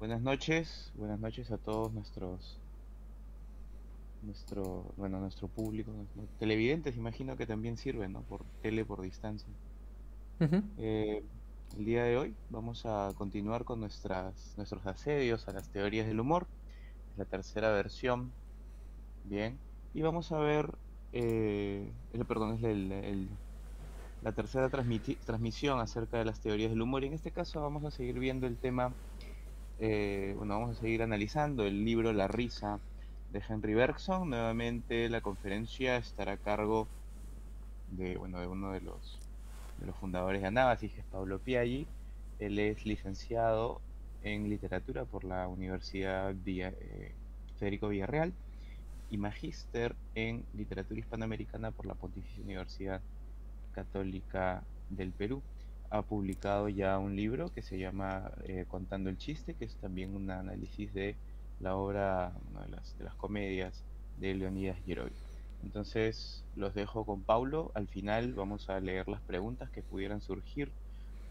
Buenas noches, buenas noches a todos nuestros nuestro bueno nuestro público, televidentes, imagino que también sirven, ¿no? Por tele por distancia. Eh, el día de hoy vamos a continuar con nuestras nuestros asedios a las teorías del humor, es la tercera versión, bien, y vamos a ver, eh, perdón, es la tercera transmisión acerca de las teorías del humor y en este caso vamos a seguir viendo el tema eh, bueno, vamos a seguir analizando el libro La risa de Henry Bergson. Nuevamente la conferencia estará a cargo de, bueno, de uno de los, fundadores de Anábasis, que es Pablo Piaggi. Él es licenciado en literatura por la Universidad eh, Federico Villarreal y magíster en literatura hispanoamericana por la Pontificia Universidad Católica del Perú ha publicado ya un libro que se llama eh, Contando el chiste, que es también un análisis de la obra, de las, comedias de Leonidas Giroy. Entonces los dejo con Paulo. Al final vamos a leer las preguntas que pudieran surgir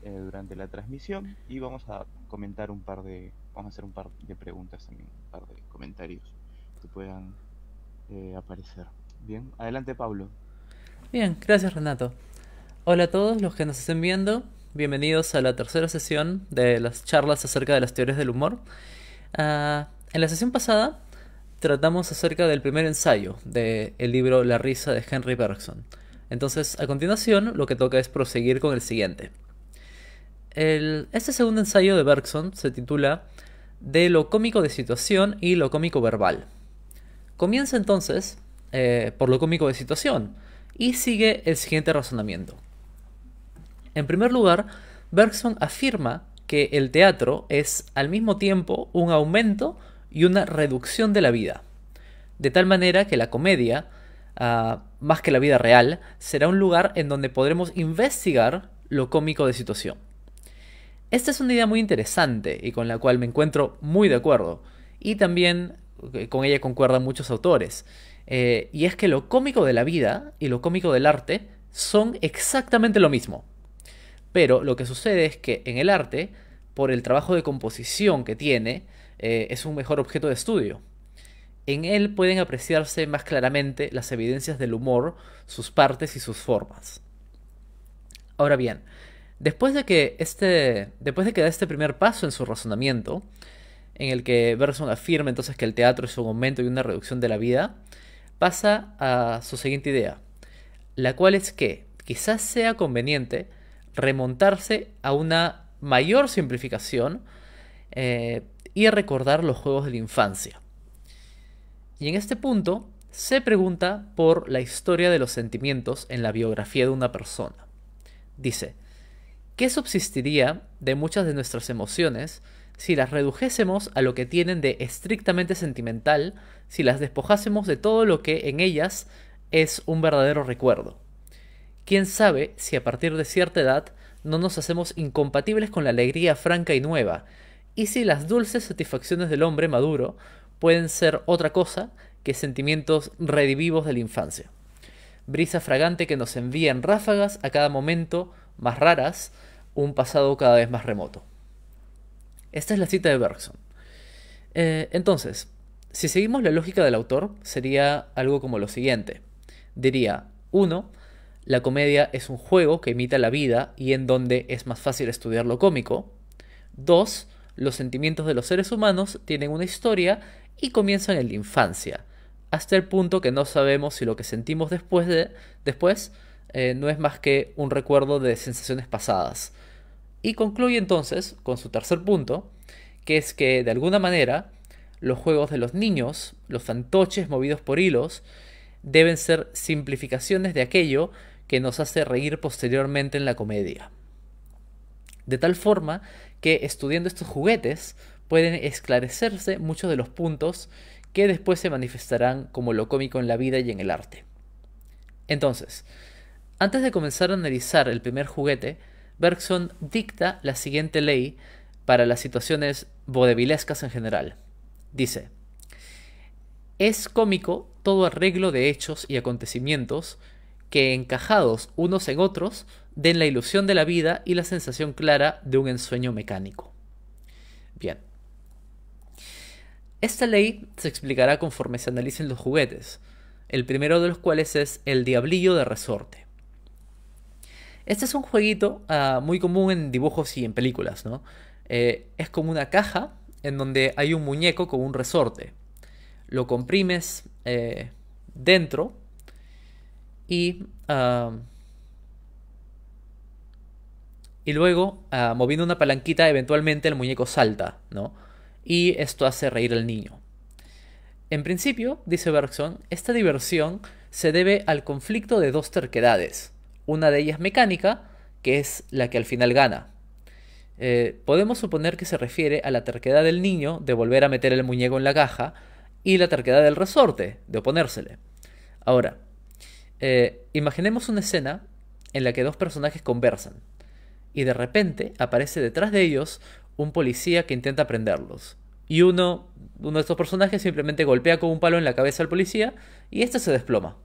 eh, durante la transmisión y vamos a comentar un par de, vamos a hacer un par de preguntas también, un par de comentarios que puedan eh, aparecer. Bien, adelante Pablo. Bien, gracias Renato. Hola a todos los que nos estén viendo, bienvenidos a la tercera sesión de las charlas acerca de las teorías del humor. Ah, en la sesión pasada tratamos acerca del primer ensayo del libro La risa de Henry Bergson. Entonces, a continuación, lo que toca es proseguir con el siguiente. este segundo ensayo de Bergson se titula De lo cómico de situación y lo cómico verbal. Comienza entonces eh, por lo cómico de situación y sigue el siguiente razonamiento. En primer lugar, Bergson afirma que el teatro es al mismo tiempo un aumento y una reducción de la vida, de tal manera que la comedia, ah, más que la vida real, será un lugar en donde podremos investigar lo cómico de situación. Esta es una idea muy interesante y con la cual me encuentro muy de acuerdo, y también eh, con ella concuerdan muchos autores, eh, y es que lo cómico de la vida y lo cómico del arte son exactamente lo mismo. Pero lo que sucede es que en el arte, por el trabajo de composición que tiene, eh, es un mejor objeto de estudio. En él pueden apreciarse más claramente las evidencias del humor, sus partes y sus formas. Ahora bien, después de que este, después de que da este primer paso en su razonamiento, en el que Berson afirma entonces que el teatro es un aumento y una reducción de la vida, pasa a su siguiente idea, la cual es que quizás sea conveniente remontarse a una mayor simplificación eh, y a recordar los juegos de la infancia. Y en este punto se pregunta por la historia de los sentimientos en la biografía de una persona. Dice, ¿qué subsistiría de muchas de nuestras emociones si las redujésemos a lo que tienen de estrictamente sentimental, si las despojásemos de todo lo que en ellas es un verdadero recuerdo? Quién sabe si a partir de cierta edad no nos hacemos incompatibles con la alegría franca y nueva, y si las dulces satisfacciones del hombre maduro pueden ser otra cosa que sentimientos redivivos de la infancia. Brisa fragante que nos envía en ráfagas a cada momento más raras, un pasado cada vez más remoto. Esta es la cita de Bergson. Eh, entonces, si seguimos la lógica del autor, sería algo como lo siguiente. Diría, 1. La comedia es un juego que imita la vida y en donde es más fácil estudiar lo cómico. Dos, Los sentimientos de los seres humanos tienen una historia y comienzan en la infancia, hasta el punto que no sabemos si lo que sentimos después, después eh, no es más que un recuerdo de sensaciones pasadas. Y concluye entonces con su tercer punto, que es que de alguna manera los juegos de los niños, los fantoches movidos por hilos, deben ser simplificaciones de aquello que nos hace reír posteriormente en la comedia. De tal forma que estudiando estos juguetes pueden esclarecerse muchos de los puntos que después se manifestarán como lo cómico en la vida y en el arte. Entonces, antes de comenzar a analizar el primer juguete, Bergson dicta la siguiente ley para las situaciones bodevilescas en general. Dice, es cómico todo arreglo de hechos y acontecimientos que encajados unos en otros den la ilusión de la vida y la sensación clara de un ensueño mecánico. Bien. Esta ley se explicará conforme se analicen los juguetes, el primero de los cuales es el diablillo de resorte. Este es un jueguito ah, muy común en dibujos y en películas, eh, es como una caja en donde hay un muñeco con un resorte. Lo comprimes eh, dentro y, y luego, ah, moviendo una palanquita, eventualmente el muñeco salta, ¿no? Y esto hace reír al niño. En principio, dice Bergson, esta diversión se debe al conflicto de dos terquedades. Una de ellas mecánica, que es la que al final gana. Eh, podemos suponer que se refiere a la terquedad del niño de volver a meter el muñeco en la caja y la terquedad del resorte de oponérsele. Ahora, eh, imaginemos una escena en la que dos personajes conversan y de repente aparece detrás de ellos un policía que intenta prenderlos. Y uno, uno de estos personajes simplemente golpea con un palo en la cabeza al policía y este se desploma.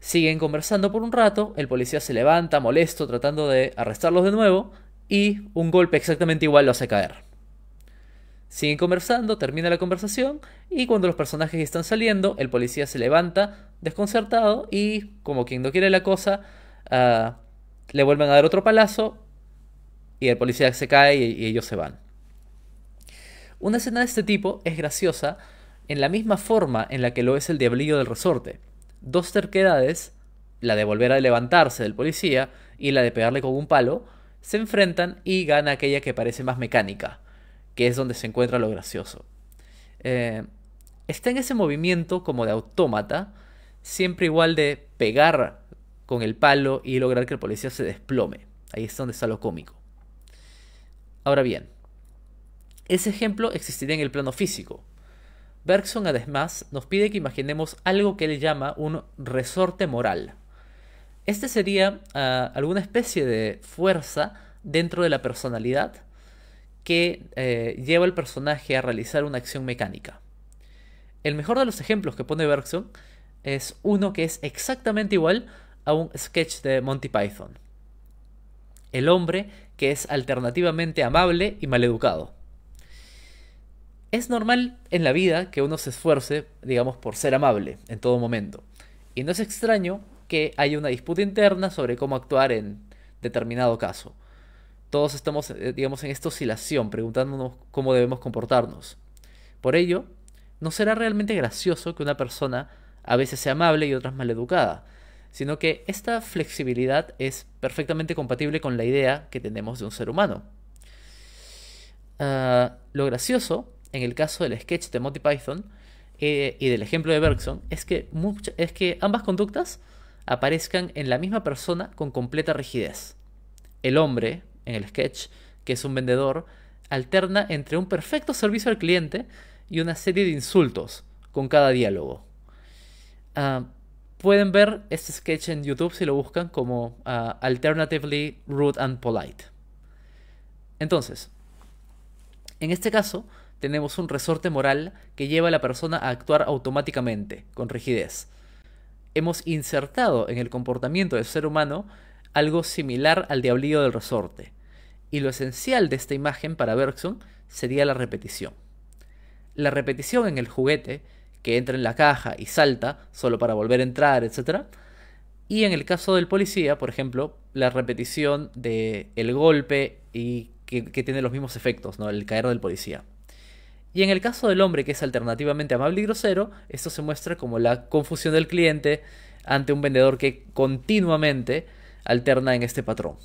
Siguen conversando por un rato, el policía se levanta molesto tratando de arrestarlos de nuevo y un golpe exactamente igual lo hace caer. Siguen conversando, termina la conversación y cuando los personajes están saliendo, el policía se levanta desconcertado y, como quien no quiere la cosa, ah, le vuelven a dar otro palazo y el policía se cae y, y ellos se van. Una escena de este tipo es graciosa en la misma forma en la que lo es el diablillo del resorte. Dos terquedades, la de volver a levantarse del policía y la de pegarle con un palo, se enfrentan y gana aquella que parece más mecánica que es donde se encuentra lo gracioso. Eh, está en ese movimiento como de autómata, siempre igual de pegar con el palo y lograr que el policía se desplome. Ahí es donde está lo cómico. Ahora bien, ese ejemplo existiría en el plano físico. Bergson además nos pide que imaginemos algo que él llama un resorte moral. Este sería ah, alguna especie de fuerza dentro de la personalidad que eh, lleva al personaje a realizar una acción mecánica. El mejor de los ejemplos que pone Bergson es uno que es exactamente igual a un sketch de Monty Python. El hombre que es alternativamente amable y maleducado. Es normal en la vida que uno se esfuerce, digamos, por ser amable en todo momento. Y no es extraño que haya una disputa interna sobre cómo actuar en determinado caso todos estamos, eh, digamos, en esta oscilación, preguntándonos cómo debemos comportarnos. Por ello, no será realmente gracioso que una persona a veces sea amable y otras maleducada, sino que esta flexibilidad es perfectamente compatible con la idea que tenemos de un ser humano. Ah, lo gracioso, en el caso del sketch de Monty Python eh, y del ejemplo de Bergson, es que ambas conductas aparezcan en la misma persona con completa rigidez. El hombre, en el sketch, que es un vendedor, alterna entre un perfecto servicio al cliente y una serie de insultos con cada diálogo. Ah, pueden ver este sketch en YouTube si lo buscan como ah, Alternatively Rude and Polite. Entonces, en este caso tenemos un resorte moral que lleva a la persona a actuar automáticamente, con rigidez. Hemos insertado en el comportamiento del ser humano algo similar al diablillo del resorte, y lo esencial de esta imagen para Bergson sería la repetición. La repetición en el juguete, que entra en la caja y salta solo para volver a entrar, etc. Y en el caso del policía, por ejemplo, la repetición del el golpe y que, que, tiene los mismos efectos, ¿no? el caer del policía. Y en el caso del hombre que es alternativamente amable y grosero, esto se muestra como la confusión del cliente ante un vendedor que continuamente alterna en este patrón.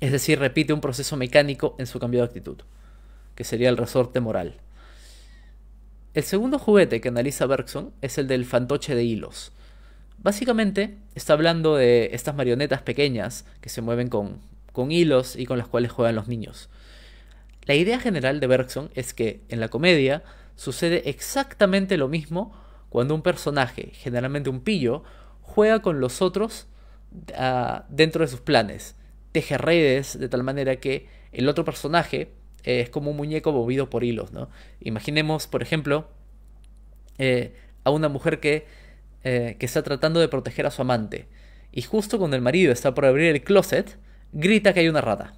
Es decir, repite un proceso mecánico en su cambio de actitud, que sería el resorte moral. El segundo juguete que analiza Bergson es el del fantoche de hilos. Básicamente está hablando de estas marionetas pequeñas que se mueven con, hilos y con las cuales juegan los niños. La idea general de Bergson es que en la comedia sucede exactamente lo mismo cuando un personaje, generalmente un pillo, juega con los otros Ah, dentro de sus planes. Teje redes de tal manera que el otro personaje eh, es como un muñeco movido por hilos. ¿no? Imaginemos, por ejemplo, eh, a una mujer que, eh, que está tratando de proteger a su amante. Y justo cuando el marido está por abrir el closet, grita que hay una rata.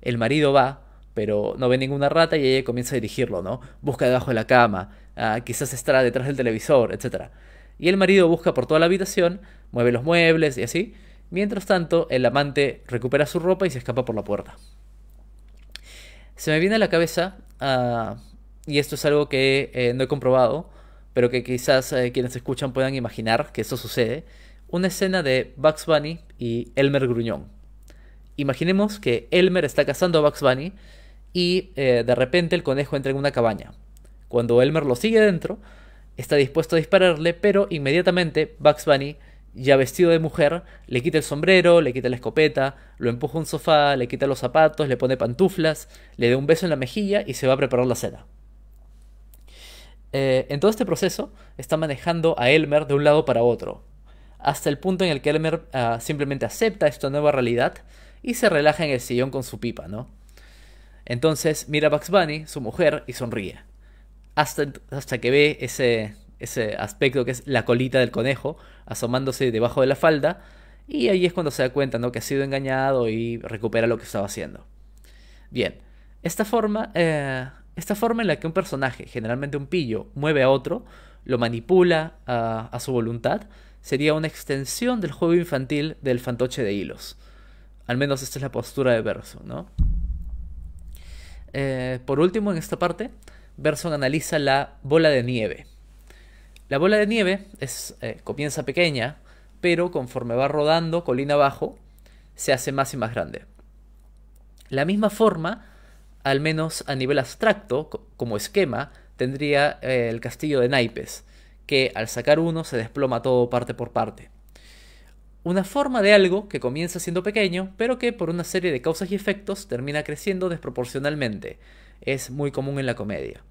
El marido va, pero no ve ninguna rata y ella comienza a dirigirlo, ¿no? Busca debajo de la cama, ah, quizás estará detrás del televisor, etc. Y el marido busca por toda la habitación mueve los muebles y así. Mientras tanto, el amante recupera su ropa y se escapa por la puerta. Se me viene a la cabeza, ah, y esto es algo que eh, no he comprobado, pero que quizás eh, quienes escuchan puedan imaginar que eso sucede, una escena de Bugs Bunny y Elmer Gruñón. Imaginemos que Elmer está cazando a Bugs Bunny y eh, de repente el conejo entra en una cabaña. Cuando Elmer lo sigue dentro, está dispuesto a dispararle, pero inmediatamente Bugs Bunny ya vestido de mujer, le quita el sombrero, le quita la escopeta, lo empuja a un sofá, le quita los zapatos, le pone pantuflas, le da un beso en la mejilla y se va a preparar la cena. Eh, en todo este proceso está manejando a Elmer de un lado para otro, hasta el punto en el que Elmer ah, simplemente acepta esta nueva realidad y se relaja en el sillón con su pipa, ¿no? Entonces mira a Bugs Bunny, su mujer, y sonríe. Hasta, hasta que ve ese, ese aspecto que es la colita del conejo asomándose debajo de la falda. Y ahí es cuando se da cuenta ¿no? que ha sido engañado y recupera lo que estaba haciendo. Bien, esta forma, eh, esta forma en la que un personaje, generalmente un pillo, mueve a otro, lo manipula a, su voluntad, sería una extensión del juego infantil del fantoche de hilos. Al menos esta es la postura de Berson, ¿no? Eh, por último, en esta parte, Berson analiza la bola de nieve. La bola de nieve es, eh, comienza pequeña, pero conforme va rodando colina abajo, se hace más y más grande. La misma forma, al menos a nivel abstracto, como esquema, tendría eh, el castillo de naipes, que al sacar uno se desploma todo parte por parte. Una forma de algo que comienza siendo pequeño, pero que por una serie de causas y efectos termina creciendo desproporcionalmente. Es muy común en la comedia.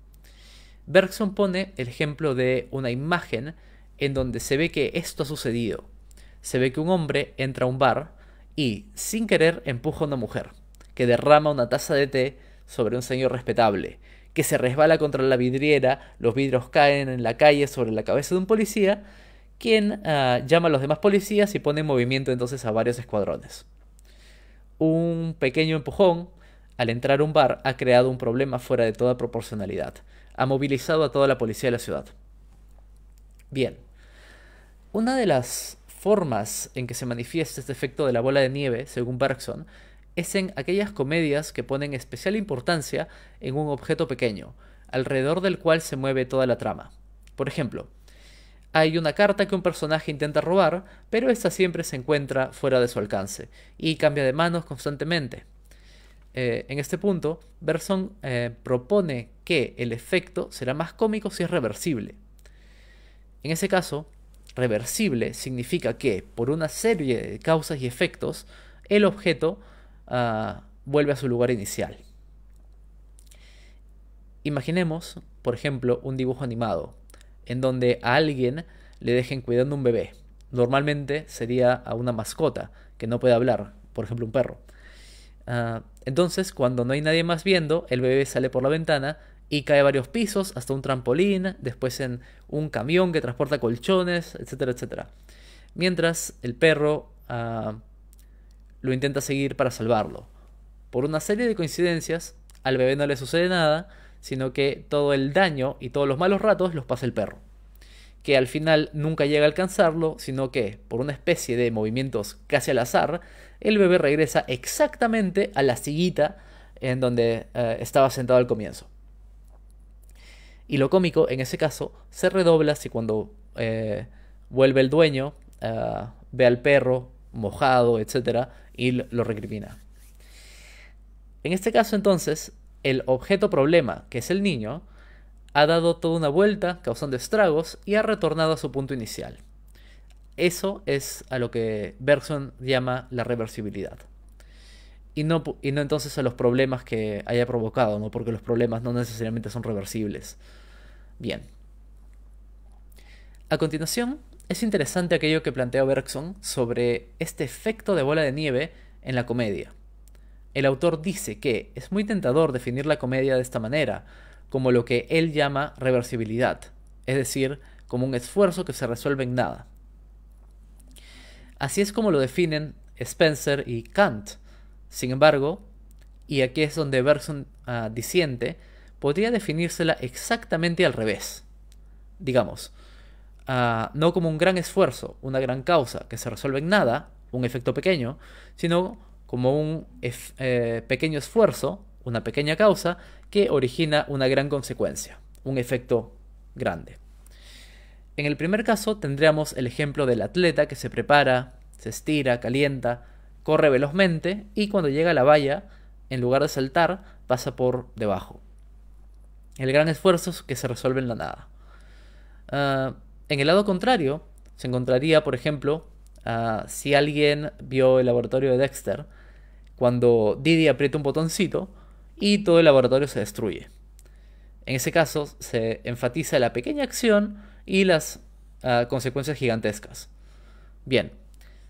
Bergson pone el ejemplo de una imagen en donde se ve que esto ha sucedido. Se ve que un hombre entra a un bar y, sin querer, empuja a una mujer, que derrama una taza de té sobre un señor respetable, que se resbala contra la vidriera, los vidrios caen en la calle sobre la cabeza de un policía, quien ah, llama a los demás policías y pone en movimiento entonces a varios escuadrones. Un pequeño empujón al entrar a un bar ha creado un problema fuera de toda proporcionalidad ha movilizado a toda la policía de la ciudad. Bien, una de las formas en que se manifiesta este efecto de la bola de nieve, según Bergson, es en aquellas comedias que ponen especial importancia en un objeto pequeño, alrededor del cual se mueve toda la trama. Por ejemplo, hay una carta que un personaje intenta robar, pero esta siempre se encuentra fuera de su alcance, y cambia de manos constantemente. Eh, en este punto, Berson eh, propone que el efecto será más cómico si es reversible. En ese caso, reversible significa que, por una serie de causas y efectos, el objeto ah, vuelve a su lugar inicial. Imaginemos, por ejemplo, un dibujo animado, en donde a alguien le dejen cuidando un bebé. Normalmente sería a una mascota que no puede hablar, por ejemplo un perro. Ah, entonces, cuando no hay nadie más viendo, el bebé sale por la ventana y cae varios pisos, hasta un trampolín, después en un camión que transporta colchones, etcétera, etcétera. Mientras el perro ah, lo intenta seguir para salvarlo. Por una serie de coincidencias, al bebé no le sucede nada, sino que todo el daño y todos los malos ratos los pasa el perro que al final nunca llega a alcanzarlo, sino que, por una especie de movimientos casi al azar, el bebé regresa exactamente a la sillita en donde eh, estaba sentado al comienzo. Y lo cómico, en ese caso, se redobla si cuando eh, vuelve el dueño, eh, ve al perro mojado, etc., y lo recrimina. En este caso, entonces, el objeto problema, que es el niño, ha dado toda una vuelta, causando estragos, y ha retornado a su punto inicial. Eso es a lo que Bergson llama la reversibilidad. Y no, y no entonces a los problemas que haya provocado, ¿no? porque los problemas no necesariamente son reversibles. Bien. A continuación, es interesante aquello que plantea Bergson sobre este efecto de bola de nieve en la comedia. El autor dice que es muy tentador definir la comedia de esta manera, como lo que él llama reversibilidad, es decir, como un esfuerzo que se resuelve en nada. Así es como lo definen Spencer y Kant. Sin embargo, y aquí es donde Bergson ah, podría definírsela exactamente al revés. Digamos, ah, no como un gran esfuerzo, una gran causa que se resuelve en nada, un efecto pequeño, sino como un eh, pequeño esfuerzo, una pequeña causa que origina una gran consecuencia, un efecto grande. En el primer caso tendríamos el ejemplo del atleta que se prepara, se estira, calienta, corre velozmente y cuando llega a la valla, en lugar de saltar, pasa por debajo. El gran esfuerzo es que se resuelve en la nada. Ah, en el lado contrario, se encontraría, por ejemplo, ah, si alguien vio el laboratorio de Dexter, cuando Didi aprieta un botoncito, y todo el laboratorio se destruye. En ese caso se enfatiza la pequeña acción y las ah, consecuencias gigantescas. Bien,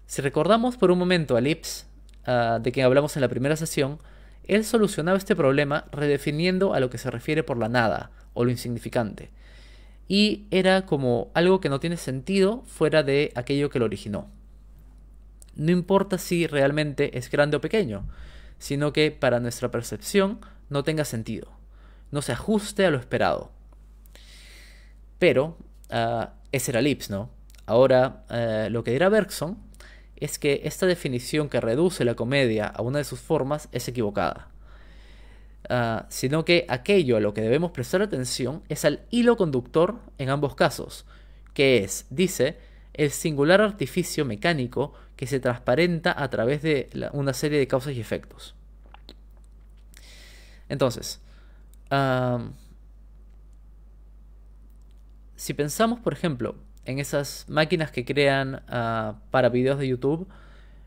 si recordamos por un momento a Lips, ah, de quien hablamos en la primera sesión, él solucionaba este problema redefiniendo a lo que se refiere por la nada o lo insignificante. Y era como algo que no tiene sentido fuera de aquello que lo originó. No importa si realmente es grande o pequeño, sino que para nuestra percepción no tenga sentido, no se ajuste a lo esperado. Pero es ah, ese era ¿no? Ahora, eh, lo que dirá Bergson es que esta definición que reduce la comedia a una de sus formas es equivocada. Ah, sino que aquello a lo que debemos prestar atención es al hilo conductor en ambos casos, que es, dice, el singular artificio mecánico que se transparenta a través de una serie de causas y efectos. Entonces, si pensamos, por ejemplo, en esas máquinas que crean ah, para videos de YouTube,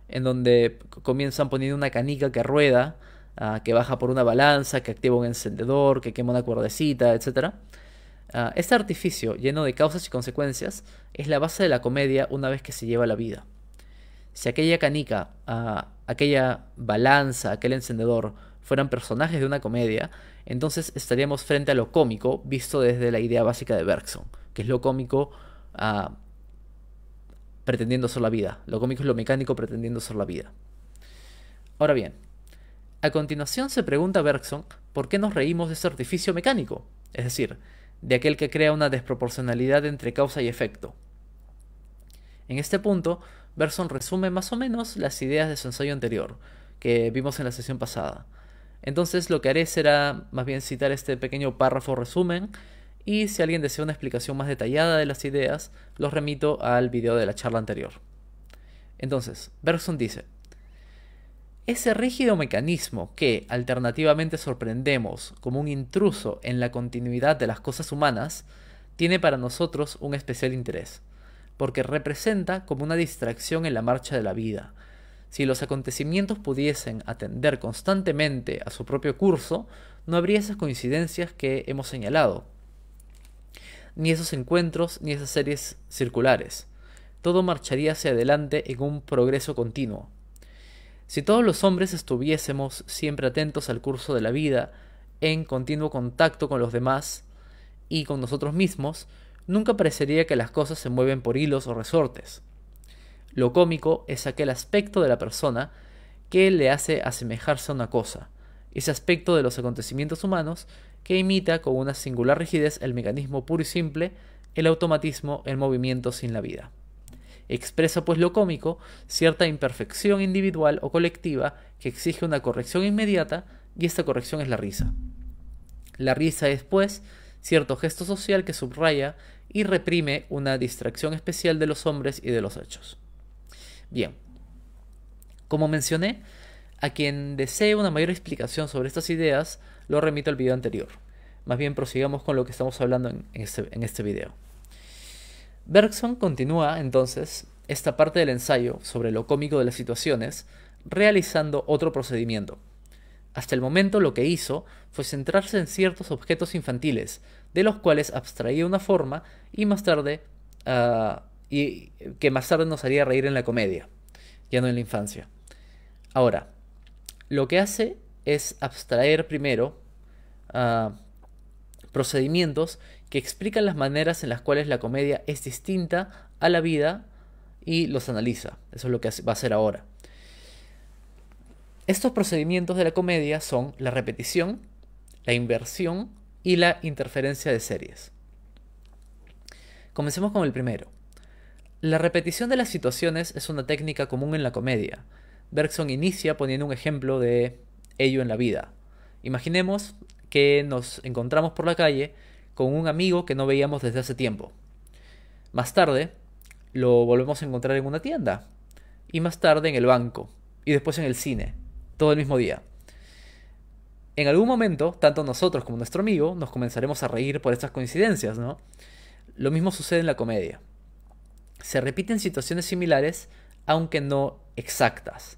en donde comienzan poniendo una canica que rueda, ah, que baja por una balanza, que activa un encendedor, que quema una cuerdecita, etc. Ah, este artificio lleno de causas y consecuencias es la base de la comedia una vez que se lleva la vida. Si aquella canica, ah, aquella balanza, aquel encendedor fueran personajes de una comedia, entonces estaríamos frente a lo cómico visto desde la idea básica de Bergson, que es lo cómico ah, pretendiendo ser la vida, lo cómico es lo mecánico pretendiendo ser la vida. Ahora bien, a continuación se pregunta Bergson por qué nos reímos de ese artificio mecánico, es decir, de aquel que crea una desproporcionalidad entre causa y efecto. En este punto, Berson resume más o menos las ideas de su ensayo anterior, que vimos en la sesión pasada. Entonces lo que haré será más bien citar este pequeño párrafo resumen y si alguien desea una explicación más detallada de las ideas, los remito al video de la charla anterior. Entonces, Bergson dice, ese rígido mecanismo que alternativamente sorprendemos como un intruso en la continuidad de las cosas humanas, tiene para nosotros un especial interés porque representa como una distracción en la marcha de la vida. Si los acontecimientos pudiesen atender constantemente a su propio curso, no habría esas coincidencias que hemos señalado, ni esos encuentros, ni esas series circulares. Todo marcharía hacia adelante en un progreso continuo. Si todos los hombres estuviésemos siempre atentos al curso de la vida, en continuo contacto con los demás y con nosotros mismos, nunca parecería que las cosas se mueven por hilos o resortes. Lo cómico es aquel aspecto de la persona que le hace asemejarse a una cosa, ese aspecto de los acontecimientos humanos que imita con una singular rigidez el mecanismo puro y simple, el automatismo, el movimiento sin la vida. Expresa pues lo cómico cierta imperfección individual o colectiva que exige una corrección inmediata y esta corrección es la risa. La risa es pues cierto gesto social que subraya y reprime una distracción especial de los hombres y de los hechos. Bien, como mencioné, a quien desee una mayor explicación sobre estas ideas, lo remito al video anterior. Más bien prosigamos con lo que estamos hablando en este, en este video. Bergson continúa entonces esta parte del ensayo sobre lo cómico de las situaciones realizando otro procedimiento, hasta el momento lo que hizo fue centrarse en ciertos objetos infantiles, de los cuales abstraía una forma y más tarde ah, y que más tarde nos haría reír en la comedia, ya no en la infancia. Ahora, lo que hace es abstraer primero ah, procedimientos que explican las maneras en las cuales la comedia es distinta a la vida y los analiza. Eso es lo que va a hacer ahora. Estos procedimientos de la comedia son la repetición, la inversión y la interferencia de series. Comencemos con el primero. La repetición de las situaciones es una técnica común en la comedia. Bergson inicia poniendo un ejemplo de ello en la vida. Imaginemos que nos encontramos por la calle con un amigo que no veíamos desde hace tiempo. Más tarde, lo volvemos a encontrar en una tienda. Y más tarde en el banco. Y después en el cine todo el mismo día. En algún momento, tanto nosotros como nuestro amigo nos comenzaremos a reír por estas coincidencias, ¿no? Lo mismo sucede en la comedia. Se repiten situaciones similares, aunque no exactas.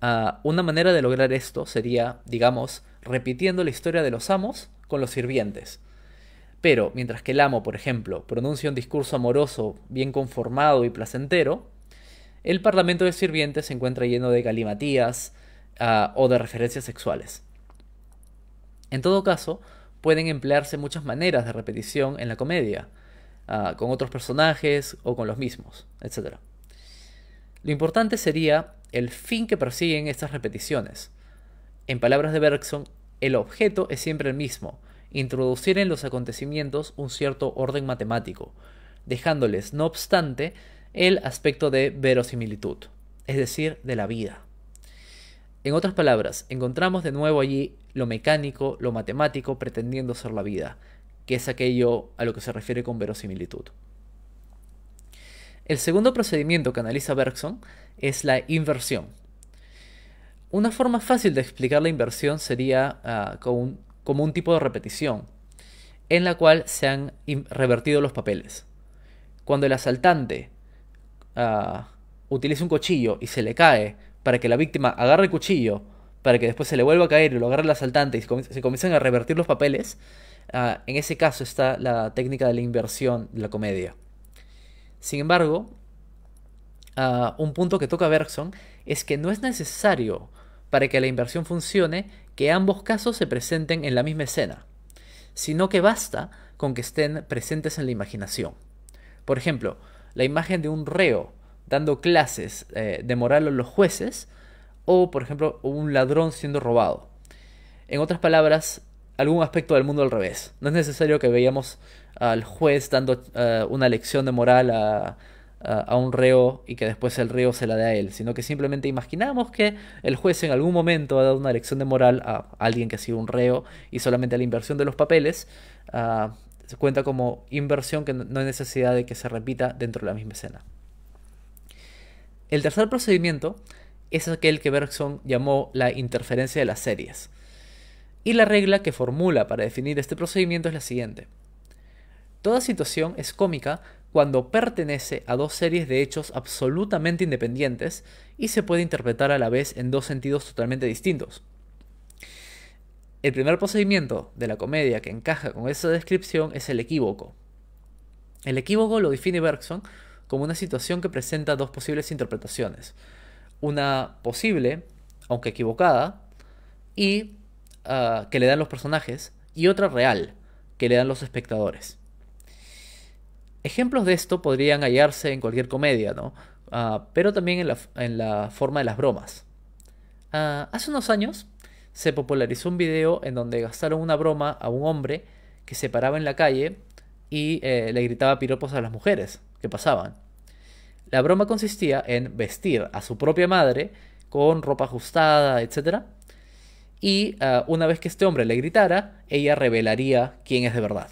Ah, una manera de lograr esto sería, digamos, repitiendo la historia de los amos con los sirvientes. Pero mientras que el amo, por ejemplo, pronuncia un discurso amoroso, bien conformado y placentero, el parlamento de sirvientes se encuentra lleno de galimatías, Ah, o de referencias sexuales. En todo caso, pueden emplearse muchas maneras de repetición en la comedia, ah, con otros personajes o con los mismos, etc. Lo importante sería el fin que persiguen estas repeticiones. En palabras de Bergson, el objeto es siempre el mismo, introducir en los acontecimientos un cierto orden matemático, dejándoles, no obstante, el aspecto de verosimilitud, es decir, de la vida. En otras palabras, encontramos de nuevo allí lo mecánico, lo matemático, pretendiendo ser la vida, que es aquello a lo que se refiere con verosimilitud. El segundo procedimiento que analiza Bergson es la inversión. Una forma fácil de explicar la inversión sería ah, como, un, tipo de repetición, en la cual se han revertido los papeles. Cuando el asaltante ah, utiliza un cuchillo y se le cae para que la víctima agarre el cuchillo, para que después se le vuelva a caer y lo agarre el asaltante y se, comiencen a revertir los papeles, ah, en ese caso está la técnica de la inversión de la comedia. Sin embargo, ah, un punto que toca Bergson es que no es necesario para que la inversión funcione que ambos casos se presenten en la misma escena, sino que basta con que estén presentes en la imaginación. Por ejemplo, la imagen de un reo dando clases eh, de moral a los jueces o, por ejemplo, un ladrón siendo robado. En otras palabras, algún aspecto del mundo al revés. No es necesario que veamos al juez dando eh, una lección de moral a, un reo y que después el reo se la dé a él, sino que simplemente imaginamos que el juez en algún momento ha dado una lección de moral a alguien que ha sido un reo y solamente la inversión de los papeles ah, se cuenta como inversión que no hay necesidad de que se repita dentro de la misma escena. El tercer procedimiento es aquel que Bergson llamó la interferencia de las series. Y la regla que formula para definir este procedimiento es la siguiente. Toda situación es cómica cuando pertenece a dos series de hechos absolutamente independientes y se puede interpretar a la vez en dos sentidos totalmente distintos. El primer procedimiento de la comedia que encaja con esa descripción es el equívoco. El equívoco lo define Bergson como una situación que presenta dos posibles interpretaciones. Una posible, aunque equivocada, y ah, que le dan los personajes, y otra real, que le dan los espectadores. Ejemplos de esto podrían hallarse en cualquier comedia, ¿no? Ah, pero también en la, forma de las bromas. Ah, hace unos años se popularizó un video en donde gastaron una broma a un hombre que se paraba en la calle y eh, le gritaba piropos a las mujeres que pasaban. La broma consistía en vestir a su propia madre con ropa ajustada, etc. Y ah, una vez que este hombre le gritara, ella revelaría quién es de verdad.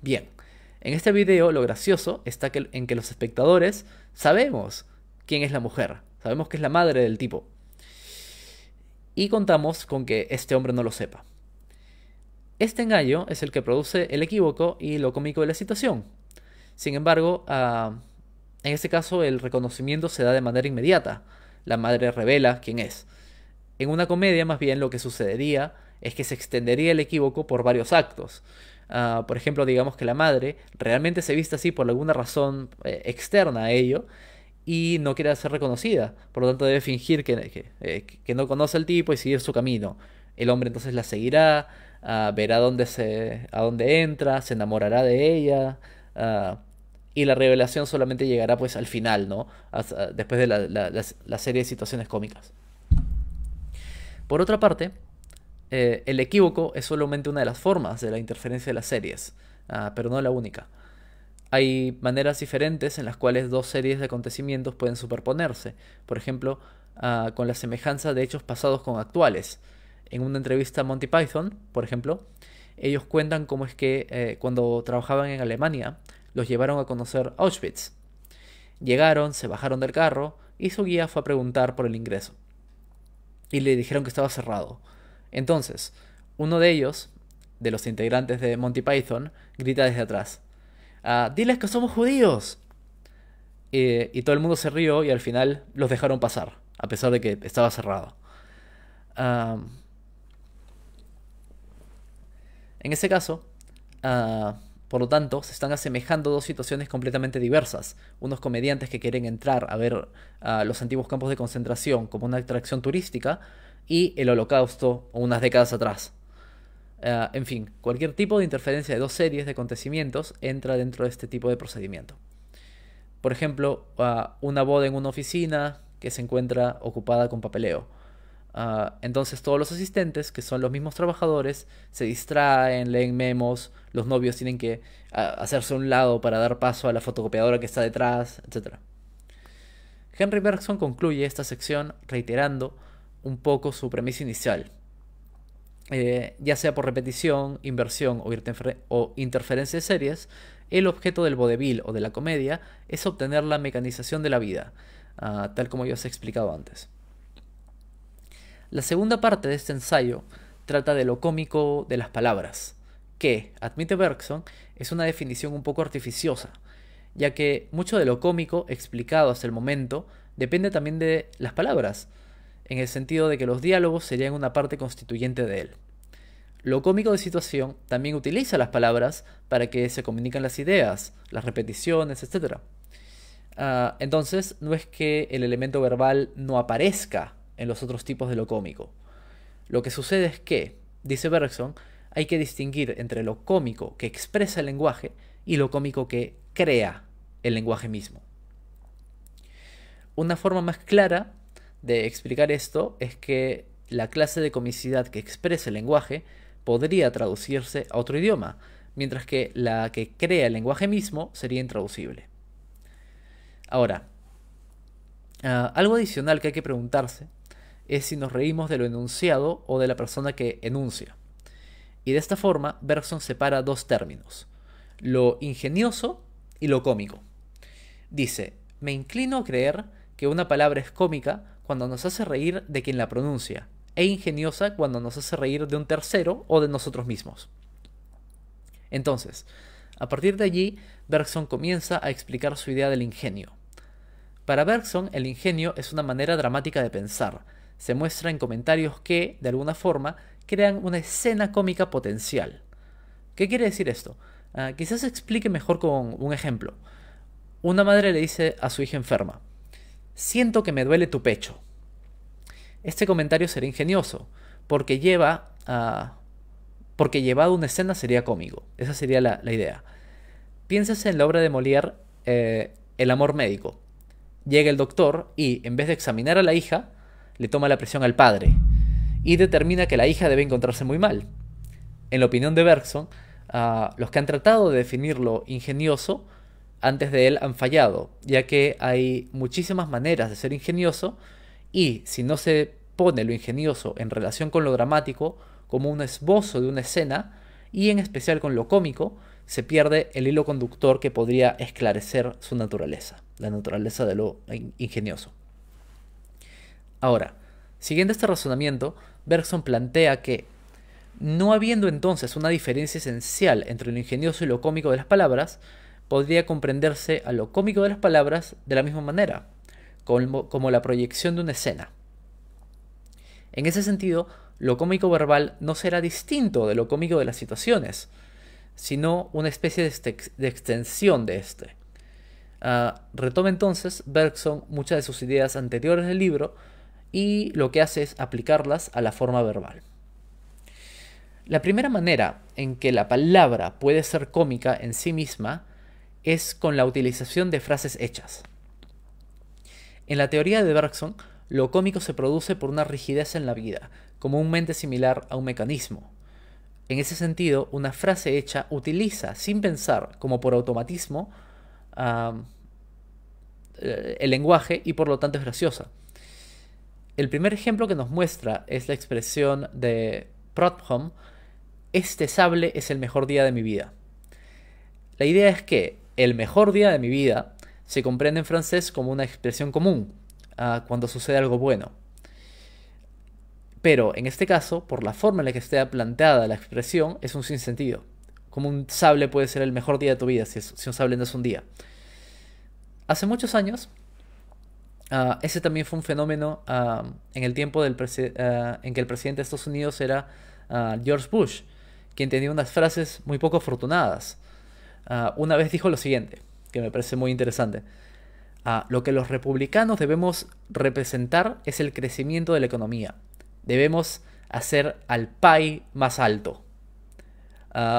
Bien, en este video lo gracioso está en que los espectadores sabemos quién es la mujer, sabemos que es la madre del tipo. Y contamos con que este hombre no lo sepa. Este engaño es el que produce el equívoco y lo cómico de la situación. Sin embargo, ah, en este caso, el reconocimiento se da de manera inmediata. La madre revela quién es. En una comedia, más bien, lo que sucedería es que se extendería el equívoco por varios actos. Ah, por ejemplo, digamos que la madre realmente se viste así por alguna razón eh, externa a ello y no quiere ser reconocida. Por lo tanto, debe fingir que, eh, no conoce al tipo y seguir su camino. El hombre entonces la seguirá, ah, verá dónde se, a dónde entra, se enamorará de ella. Ah, y la revelación solamente llegará pues al final, ¿no? Ah, después de la, serie de situaciones cómicas. Por otra parte, eh, el equívoco es solamente una de las formas de la interferencia de las series, ah, pero no la única. Hay maneras diferentes en las cuales dos series de acontecimientos pueden superponerse, por ejemplo, ah, con la semejanza de hechos pasados con actuales. En una entrevista a Monty Python, por ejemplo, ellos cuentan cómo es que eh, cuando trabajaban en Alemania, los llevaron a conocer Auschwitz. Llegaron, se bajaron del carro y su guía fue a preguntar por el ingreso. Y le dijeron que estaba cerrado. Entonces, uno de ellos, de los integrantes de Monty Python, grita desde atrás. Ah, diles que somos judíos. y todo el mundo se rió y al final los dejaron pasar, a pesar de que estaba cerrado. en ese caso, ah, por lo tanto, se están asemejando dos situaciones completamente diversas. Unos comediantes que quieren entrar a ver ah, los antiguos campos de concentración como una atracción turística y el holocausto unas décadas atrás. Ah, en fin, cualquier tipo de interferencia de dos series de acontecimientos entra dentro de este tipo de procedimiento. Por ejemplo, ah, una boda en una oficina que se encuentra ocupada con papeleo Ah, entonces todos los asistentes, que son los mismos trabajadores, se distraen, leen memos, los novios tienen que ah, hacerse a un lado para dar paso a la fotocopiadora que está detrás, etc. Henry Bergson concluye esta sección reiterando un poco su premisa inicial, eh, ya sea por repetición, inversión o, interferencia de series, el objeto del vodevil o de la comedia es obtener la mecanización de la vida, ah, tal como yo os he explicado antes. La segunda parte de este ensayo trata de lo cómico de las palabras, que, admite Bergson, es una definición un poco artificiosa, ya que mucho de lo cómico explicado hasta el momento depende también de las palabras, en el sentido de que los diálogos serían una parte constituyente de él. Lo cómico de situación también utiliza las palabras para que se comuniquen las ideas, las repeticiones, etc. Ah, entonces, no es que el elemento verbal no aparezca en los otros tipos de lo cómico. Lo que sucede es que, dice Bergson, hay que distinguir entre lo cómico que expresa el lenguaje y lo cómico que crea el lenguaje mismo. Una forma más clara de explicar esto es que la clase de comicidad que expresa el lenguaje podría traducirse a otro idioma, mientras que la que crea el lenguaje mismo sería intraducible. Ahora, ah, algo adicional que hay que preguntarse es si nos reímos de lo enunciado o de la persona que enuncia. Y de esta forma, Bergson separa dos términos, lo ingenioso y lo cómico. Dice, me inclino a creer que una palabra es cómica cuando nos hace reír de quien la pronuncia, e ingeniosa cuando nos hace reír de un tercero o de nosotros mismos. Entonces, a partir de allí, Bergson comienza a explicar su idea del ingenio. Para Bergson, el ingenio es una manera dramática de pensar, se muestra en comentarios que, de alguna forma, crean una escena cómica potencial. ¿Qué quiere decir esto? Ah, quizás explique mejor con un ejemplo. Una madre le dice a su hija enferma, siento que me duele tu pecho. Este comentario sería ingenioso, porque lleva a... porque llevado una escena sería cómico. Esa sería la, idea. Piénsese en la obra de Molière, eh, El amor médico. Llega el doctor y, en vez de examinar a la hija, le toma la presión al padre y determina que la hija debe encontrarse muy mal. En la opinión de Bergson, ah, los que han tratado de definir lo ingenioso antes de él han fallado, ya que hay muchísimas maneras de ser ingenioso y si no se pone lo ingenioso en relación con lo dramático, como un esbozo de una escena, y en especial con lo cómico, se pierde el hilo conductor que podría esclarecer su naturaleza, la naturaleza de lo ingenioso. Ahora, siguiendo este razonamiento, Bergson plantea que, no habiendo entonces una diferencia esencial entre lo ingenioso y lo cómico de las palabras, podría comprenderse a lo cómico de las palabras de la misma manera, como, la proyección de una escena. En ese sentido, lo cómico verbal no será distinto de lo cómico de las situaciones, sino una especie de, extensión de este. Ah, retoma entonces Bergson muchas de sus ideas anteriores del libro, y lo que hace es aplicarlas a la forma verbal. La primera manera en que la palabra puede ser cómica en sí misma es con la utilización de frases hechas. En la teoría de Bergson, lo cómico se produce por una rigidez en la vida, comúnmente similar a un mecanismo. En ese sentido, una frase hecha utiliza, sin pensar, como por automatismo, eh, el lenguaje y por lo tanto es graciosa. El primer ejemplo que nos muestra es la expresión de Prothom, este sable es el mejor día de mi vida. La idea es que el mejor día de mi vida se comprende en francés como una expresión común ah, cuando sucede algo bueno. Pero en este caso, por la forma en la que esté planteada la expresión, es un sinsentido. Como un sable puede ser el mejor día de tu vida si un sable no es un día. Hace muchos años, Ah, ese también fue un fenómeno ah, en el tiempo del ah, en que el presidente de Estados Unidos era George Bush, quien tenía unas frases muy poco afortunadas. una vez dijo lo siguiente, que me parece muy interesante. lo que los republicanos debemos representar es el crecimiento de la economía. Debemos hacer al pie más alto.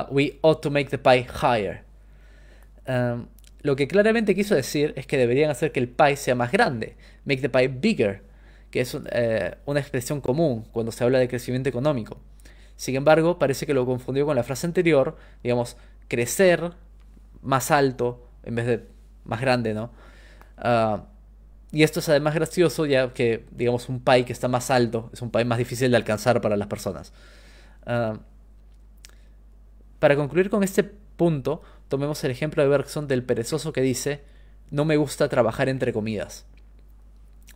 we ought to make the pie higher. Lo que claramente quiso decir es que deberían hacer que el pie sea más grande, make the pie bigger, que es eh, una expresión común cuando se habla de crecimiento económico. Sin embargo, parece que lo confundió con la frase anterior, digamos, crecer más alto en vez de más grande, ¿no? Ah, y esto es además gracioso, ya que, digamos, un pie que está más alto es un pie más difícil de alcanzar para las personas. Ah, para concluir con este punto, Tomemos el ejemplo de Bergson del perezoso que dice, no me gusta trabajar entre comidas.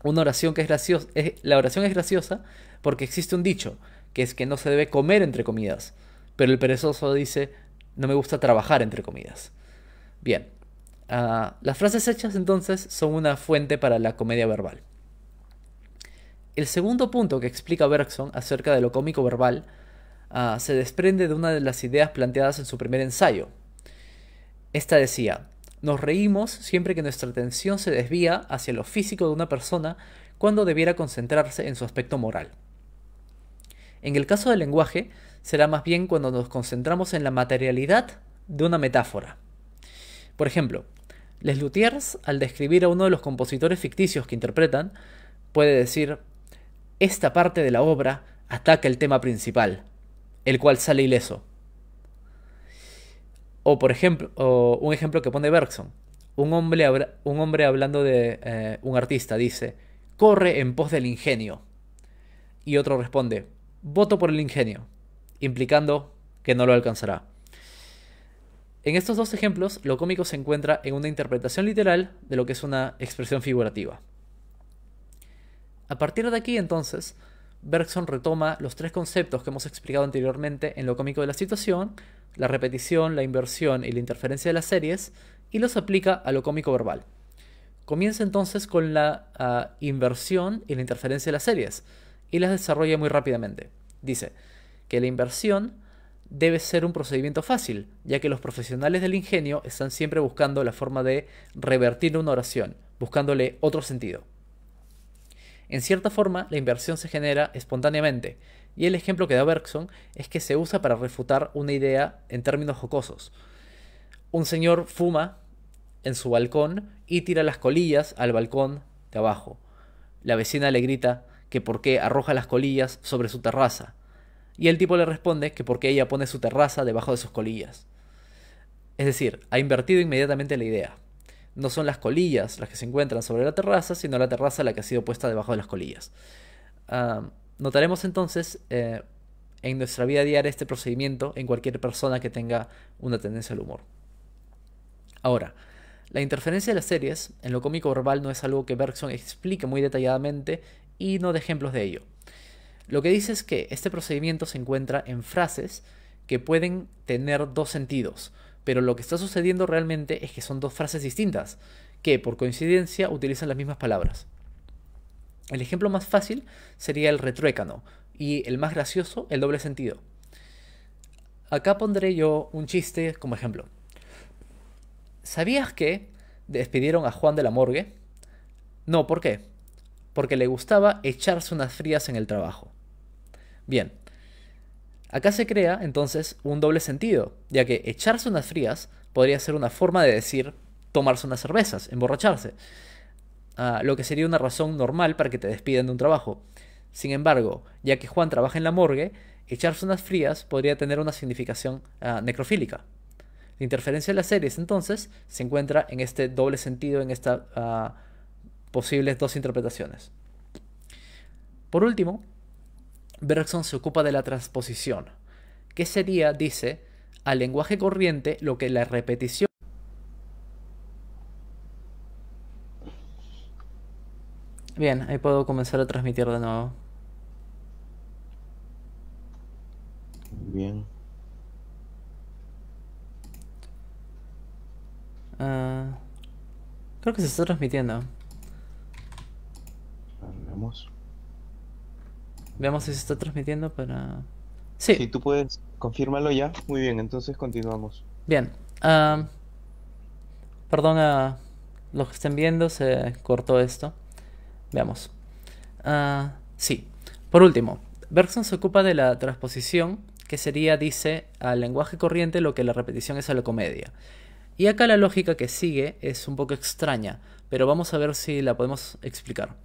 Una oración que es graciosa, la oración es graciosa porque existe un dicho, que es que no se debe comer entre comidas, pero el perezoso dice, no me gusta trabajar entre comidas. Bien, ah, las frases hechas entonces son una fuente para la comedia verbal. El segundo punto que explica Bergson acerca de lo cómico verbal ah, se desprende de una de las ideas planteadas en su primer ensayo, esta decía, nos reímos siempre que nuestra atención se desvía hacia lo físico de una persona cuando debiera concentrarse en su aspecto moral. En el caso del lenguaje, será más bien cuando nos concentramos en la materialidad de una metáfora. Por ejemplo, Les Luthiers, al describir a uno de los compositores ficticios que interpretan, puede decir, esta parte de la obra ataca el tema principal, el cual sale ileso. O por ejemplo, un ejemplo que pone Bergson. Un hombre, un hombre hablando de eh, un artista dice, corre en pos del ingenio. Y otro responde, voto por el ingenio, implicando que no lo alcanzará. En estos dos ejemplos, lo cómico se encuentra en una interpretación literal de lo que es una expresión figurativa. A partir de aquí, entonces, Bergson retoma los tres conceptos que hemos explicado anteriormente en lo cómico de la situación, la repetición, la inversión y la interferencia de las series, y los aplica a lo cómico verbal. Comienza entonces con la ah, inversión y la interferencia de las series, y las desarrolla muy rápidamente. Dice que la inversión debe ser un procedimiento fácil, ya que los profesionales del ingenio están siempre buscando la forma de revertir una oración, buscándole otro sentido. En cierta forma, la inversión se genera espontáneamente, y el ejemplo que da Bergson es que se usa para refutar una idea en términos jocosos. Un señor fuma en su balcón y tira las colillas al balcón de abajo. La vecina le grita que por qué arroja las colillas sobre su terraza. Y el tipo le responde que por qué ella pone su terraza debajo de sus colillas. Es decir, ha invertido inmediatamente la idea no son las colillas las que se encuentran sobre la terraza, sino la terraza la que ha sido puesta debajo de las colillas. notaremos entonces eh, en nuestra vida diaria este procedimiento en cualquier persona que tenga una tendencia al humor. Ahora, la interferencia de las series en lo cómico verbal no es algo que Bergson explique muy detalladamente y no de ejemplos de ello. Lo que dice es que este procedimiento se encuentra en frases que pueden tener dos sentidos pero lo que está sucediendo realmente es que son dos frases distintas, que por coincidencia utilizan las mismas palabras. El ejemplo más fácil sería el retruécano y el más gracioso el doble sentido. Acá pondré yo un chiste como ejemplo. ¿Sabías que despidieron a Juan de la Morgue? No, ¿por qué? Porque le gustaba echarse unas frías en el trabajo. Bien, Acá se crea entonces un doble sentido, ya que echarse unas frías podría ser una forma de decir tomarse unas cervezas, emborracharse, ah, lo que sería una razón normal para que te despidan de un trabajo. Sin embargo, ya que Juan trabaja en la morgue, echarse unas frías podría tener una significación ah, necrofílica. La interferencia de las series entonces se encuentra en este doble sentido, en estas ah, posibles dos interpretaciones. Por último, Bergson se ocupa de la transposición, que sería, dice, al lenguaje corriente lo que la repetición Bien, ahí puedo comenzar a transmitir de nuevo. Bien. Ah, creo que se está transmitiendo. Vamos. Veamos si se está transmitiendo para... Sí. Si tú puedes confirmarlo ya. Muy bien, entonces continuamos. Bien. perdón a los que estén viendo, se cortó esto. Veamos. Ah, sí. Por último, Bergson se ocupa de la transposición, que sería, dice, al lenguaje corriente lo que la repetición es a la comedia. Y acá la lógica que sigue es un poco extraña, pero vamos a ver si la podemos explicar.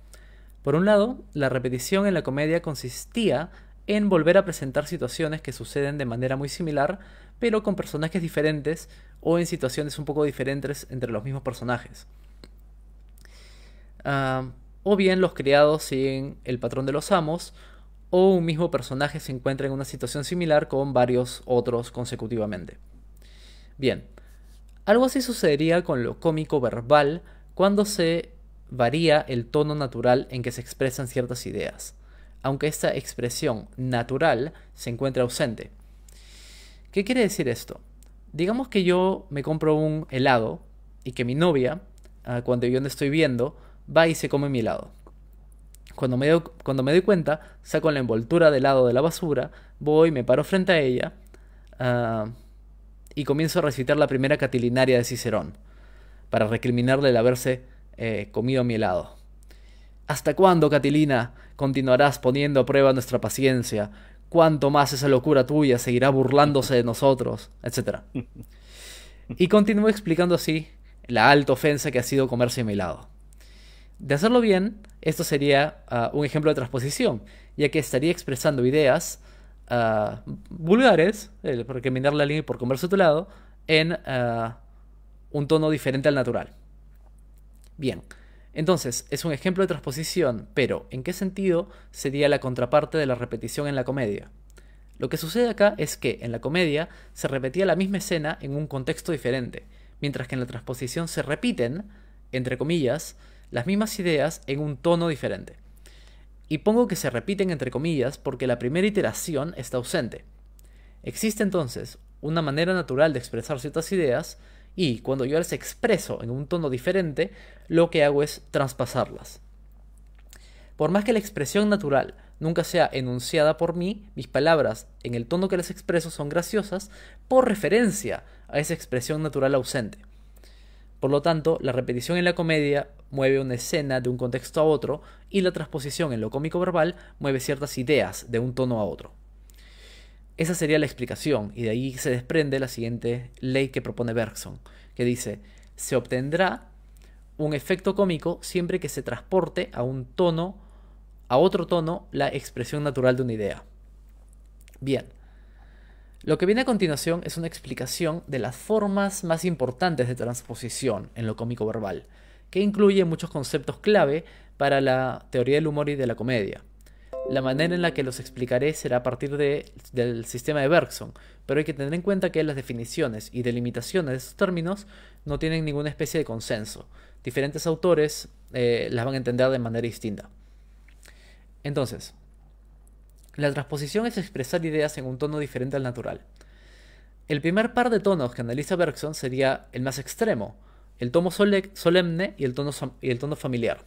Por un lado, la repetición en la comedia consistía en volver a presentar situaciones que suceden de manera muy similar, pero con personajes diferentes o en situaciones un poco diferentes entre los mismos personajes. Ah, o bien los criados siguen el patrón de los amos, o un mismo personaje se encuentra en una situación similar con varios otros consecutivamente. Bien, algo así sucedería con lo cómico verbal cuando se varía el tono natural en que se expresan ciertas ideas, aunque esta expresión natural se encuentra ausente. ¿Qué quiere decir esto? Digamos que yo me compro un helado y que mi novia, ah, cuando yo no estoy viendo, va y se come mi helado. Cuando me, doy, cuando me cuenta, saco la envoltura del helado de la basura, voy, me paro frente a ella ah, y comienzo a recitar la primera catilinaria de Cicerón, para recriminarle el haberse eh, comido mi helado. ¿Hasta cuándo, Catilina, continuarás poniendo a prueba nuestra paciencia? ¿Cuánto más esa locura tuya seguirá burlándose de nosotros? Etcétera. Y continuó explicando así la alta ofensa que ha sido comerse mi helado. De hacerlo bien, esto sería ah, un ejemplo de transposición, ya que estaría expresando ideas ah, vulgares, porque eh, por la línea y por comerse a tu lado, en ah, un tono diferente al natural. Bien, entonces es un ejemplo de transposición, pero ¿en qué sentido sería la contraparte de la repetición en la comedia? Lo que sucede acá es que en la comedia se repetía la misma escena en un contexto diferente, mientras que en la transposición se repiten, entre comillas, las mismas ideas en un tono diferente. Y pongo que se repiten entre comillas porque la primera iteración está ausente. Existe entonces una manera natural de expresar ciertas ideas y cuando yo las expreso en un tono diferente, lo que hago es traspasarlas. Por más que la expresión natural nunca sea enunciada por mí, mis palabras en el tono que las expreso son graciosas por referencia a esa expresión natural ausente. Por lo tanto, la repetición en la comedia mueve una escena de un contexto a otro y la transposición en lo cómico verbal mueve ciertas ideas de un tono a otro. Esa sería la explicación y de ahí se desprende la siguiente ley que propone Bergson, que dice, se obtendrá un efecto cómico siempre que se transporte a un tono, a otro tono, la expresión natural de una idea. Bien, lo que viene a continuación es una explicación de las formas más importantes de transposición en lo cómico verbal, que incluye muchos conceptos clave para la teoría del humor y de la comedia. La manera en la que los explicaré será a partir del sistema de Bergson, pero hay que tener en cuenta que las definiciones y delimitaciones de estos términos no tienen ninguna especie de consenso. Diferentes autores eh, las van a entender de manera distinta. Entonces, la transposición es expresar ideas en un tono diferente al natural. El primer par de tonos que analiza Bergson sería el más extremo, el tono solemne y el tono familiar.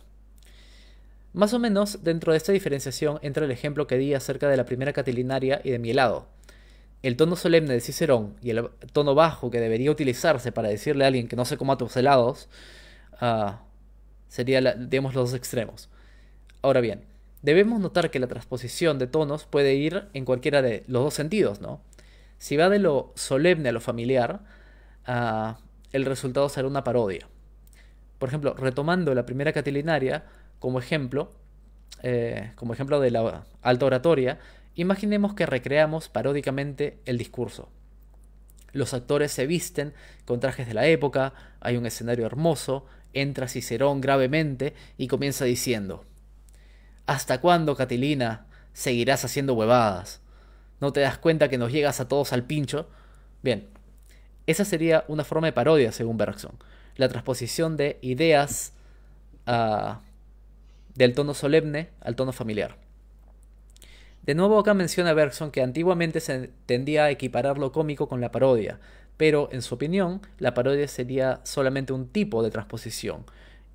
Más o menos dentro de esta diferenciación entra el ejemplo que di acerca de la primera catilinaria y de mi helado. El tono solemne de Cicerón y el tono bajo que debería utilizarse para decirle a alguien que no se coma tus helados ah, sería serían, los dos extremos. Ahora bien, debemos notar que la transposición de tonos puede ir en cualquiera de los dos sentidos, ¿no? Si va de lo solemne a lo familiar, ah, el resultado será una parodia. Por ejemplo, retomando la primera catilinaria, como ejemplo, eh, como ejemplo de la alta oratoria, imaginemos que recreamos paródicamente el discurso. Los actores se visten con trajes de la época, hay un escenario hermoso, entra Cicerón gravemente y comienza diciendo, ¿Hasta cuándo, Catilina, seguirás haciendo huevadas? ¿No te das cuenta que nos llegas a todos al pincho? Bien, esa sería una forma de parodia, según Bergson. La transposición de ideas a del tono solemne al tono familiar. De nuevo acá menciona Bergson que antiguamente se tendía a equiparar lo cómico con la parodia, pero en su opinión la parodia sería solamente un tipo de transposición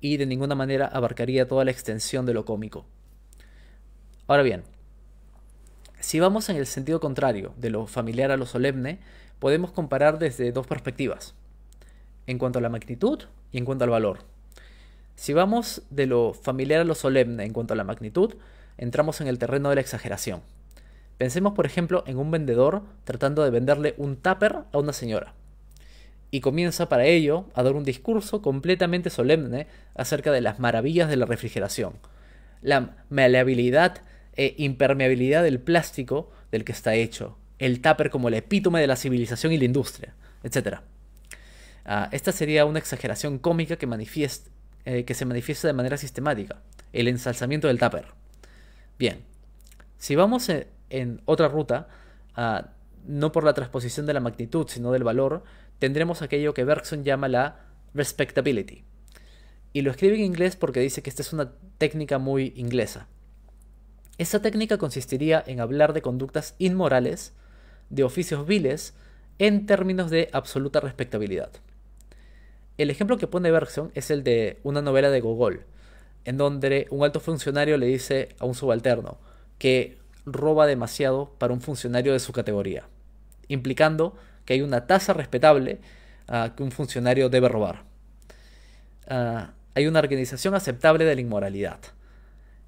y de ninguna manera abarcaría toda la extensión de lo cómico. Ahora bien, si vamos en el sentido contrario, de lo familiar a lo solemne, podemos comparar desde dos perspectivas, en cuanto a la magnitud y en cuanto al valor. Si vamos de lo familiar a lo solemne en cuanto a la magnitud, entramos en el terreno de la exageración. Pensemos, por ejemplo, en un vendedor tratando de venderle un tupper a una señora. Y comienza para ello a dar un discurso completamente solemne acerca de las maravillas de la refrigeración, la maleabilidad e impermeabilidad del plástico del que está hecho, el tupper como el epítome de la civilización y la industria, etc. Ah, esta sería una exageración cómica que manifiesta eh, que se manifiesta de manera sistemática, el ensalzamiento del tupper. Bien, si vamos e, en, otra ruta, ah, no por la transposición de la magnitud, sino del valor, tendremos aquello que Bergson llama la respectability. Y lo escribe en inglés porque dice que esta es una técnica muy inglesa. Esa técnica consistiría en hablar de conductas inmorales, de oficios viles, en términos de absoluta respectabilidad. El ejemplo que pone Bergson es el de una novela de Gogol, en donde un alto funcionario le dice a un subalterno que roba demasiado para un funcionario de su categoría, implicando que hay una tasa respetable ah, que un funcionario debe robar. Ah, hay una organización aceptable de la inmoralidad.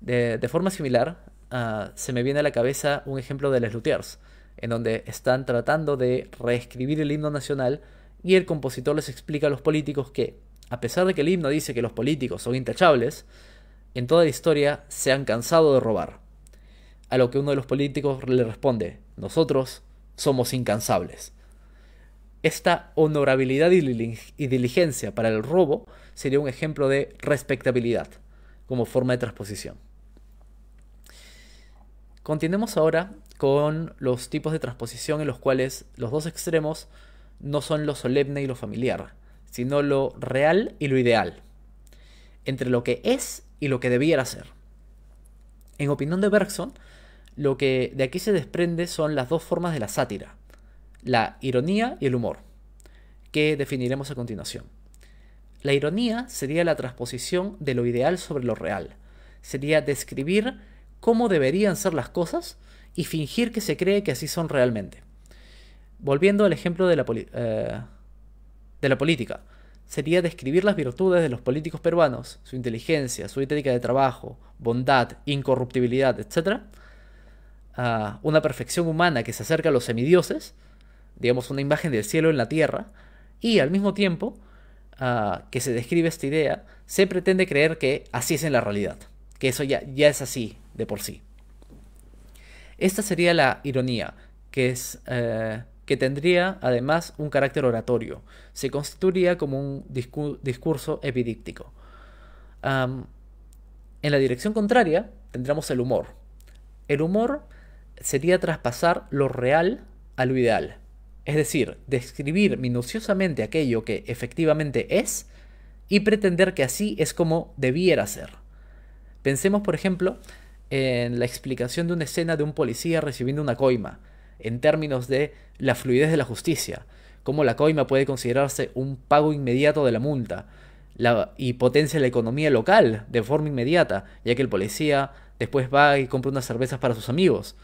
De, forma similar, ah, se me viene a la cabeza un ejemplo de Les Luthiers, en donde están tratando de reescribir el himno nacional y el compositor les explica a los políticos que, a pesar de que el himno dice que los políticos son intachables, en toda la historia se han cansado de robar. A lo que uno de los políticos le responde, nosotros somos incansables. Esta honorabilidad y diligencia para el robo sería un ejemplo de respectabilidad como forma de transposición. Continuemos ahora con los tipos de transposición en los cuales los dos extremos no son lo solemne y lo familiar, sino lo real y lo ideal, entre lo que es y lo que debiera ser. En opinión de Bergson, lo que de aquí se desprende son las dos formas de la sátira, la ironía y el humor, que definiremos a continuación. La ironía sería la transposición de lo ideal sobre lo real, sería describir cómo deberían ser las cosas y fingir que se cree que así son realmente. Volviendo al ejemplo de la, eh, de la política, sería describir las virtudes de los políticos peruanos, su inteligencia, su ética de trabajo, bondad, incorruptibilidad, etc. una perfección humana que se acerca a los semidioses, digamos una imagen del cielo en la tierra, y al mismo tiempo que se describe esta idea, se pretende creer que así es en la realidad, que eso ya, ya es así de por sí. Esta sería la ironía, que es... Eh, que tendría además un carácter oratorio. Se constituiría como un discurso epidíptico. en la dirección contraria tendremos el humor. El humor sería traspasar lo real a lo ideal. Es decir, describir minuciosamente aquello que efectivamente es y pretender que así es como debiera ser. Pensemos, por ejemplo, en la explicación de una escena de un policía recibiendo una coima en términos de la fluidez de la justicia, cómo la coima puede considerarse un pago inmediato de la multa la, y potencia la economía local de forma inmediata, ya que el policía después va y compra unas cervezas para sus amigos.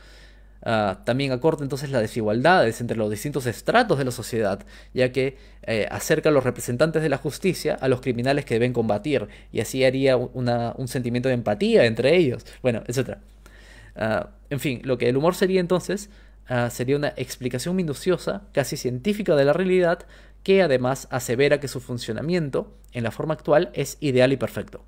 Ah, también acorta entonces las desigualdades entre los distintos estratos de la sociedad, ya que eh, acerca a los representantes de la justicia a los criminales que deben combatir, y así haría un sentimiento de empatía entre ellos, bueno, etc. Ah, en fin, lo que el humor sería entonces Ah, sería una explicación minuciosa, casi científica de la realidad, que además asevera que su funcionamiento, en la forma actual, es ideal y perfecto.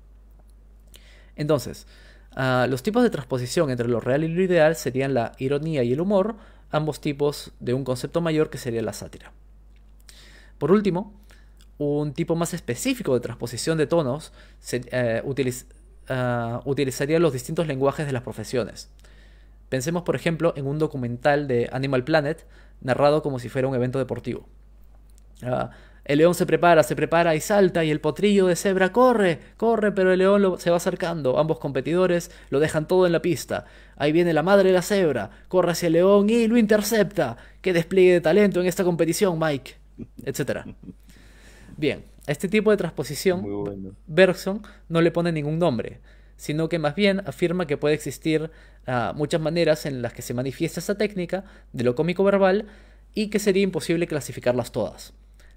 Entonces, ah, los tipos de transposición entre lo real y lo ideal serían la ironía y el humor, ambos tipos de un concepto mayor que sería la sátira. Por último, un tipo más específico de transposición de tonos eh, ah, utilizaría los distintos lenguajes de las profesiones. Pensemos, por ejemplo, en un documental de Animal Planet narrado como si fuera un evento deportivo. Ah, el león se prepara, se prepara y salta y el potrillo de cebra corre, corre, pero el león se va acercando. Ambos competidores lo dejan todo en la pista. Ahí viene la madre de la cebra, corre hacia el león y lo intercepta. ¡Qué despliegue de talento en esta competición, Mike! Etcétera. Bien, a este tipo de transposición, Bergson no le pone ningún nombre sino que más bien afirma que puede existir ah, muchas maneras en las que se manifiesta esta técnica de lo cómico verbal y que sería imposible clasificarlas todas.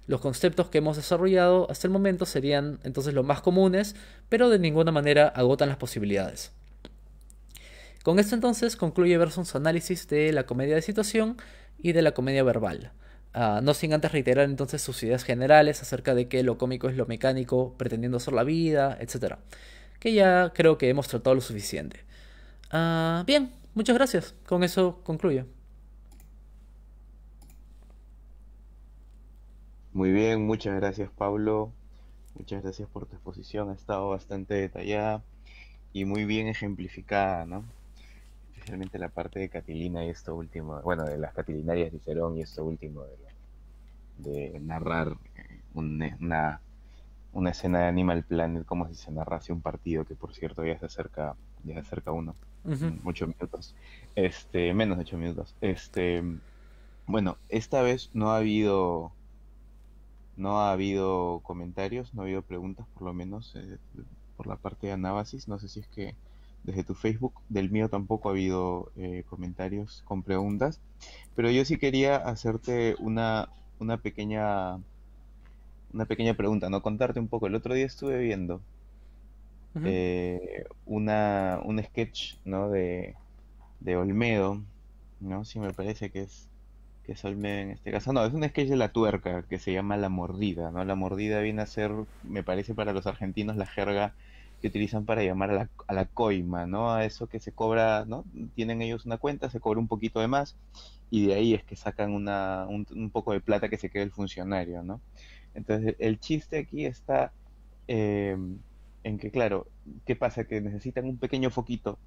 Los conceptos que hemos desarrollado hasta el momento serían entonces los más comunes, pero de ninguna manera agotan las posibilidades. Con esto entonces concluye versus su análisis de la comedia de situación y de la comedia verbal. Ah, no sin antes reiterar entonces sus ideas generales acerca de que lo cómico es lo mecánico pretendiendo hacer la vida, etc que ya creo que hemos tratado lo suficiente. Ah, bien, muchas gracias. Con eso concluyo. Muy bien, muchas gracias Pablo. Muchas gracias por tu exposición. Ha estado bastante detallada y muy bien ejemplificada, ¿no? Especialmente la parte de Catilina y esto último, bueno, de las Catilinarias de Cerón y esto último de, narrar una una escena de Animal Planet como si se narrase un partido, que por cierto ya se acerca, ya se acerca uno, Muchos minutos, este, menos de ocho minutos. Este, bueno, esta vez no ha habido no ha habido comentarios, no ha habido preguntas por lo menos eh, por la parte de Anabasis. no sé si es que desde tu Facebook, del mío tampoco ha habido eh, comentarios con preguntas, pero yo sí quería hacerte una, una pequeña una pequeña pregunta, ¿no? Contarte un poco. El otro día estuve viendo eh, una, un sketch, ¿no? De, de Olmedo, ¿no? Si me parece que es, que es Olmedo en este caso. No, es un sketch de la tuerca que se llama La Mordida, ¿no? La Mordida viene a ser, me parece para los argentinos, la jerga que utilizan para llamar a la, coima, ¿no? A eso que se cobra, ¿no? Tienen ellos una cuenta, se cobra un poquito de más y de ahí es que sacan una, un, poco de plata que se quede el funcionario, ¿no? Entonces, el chiste aquí está em, en que, claro, ¿qué pasa? Que necesitan un pequeño foquito,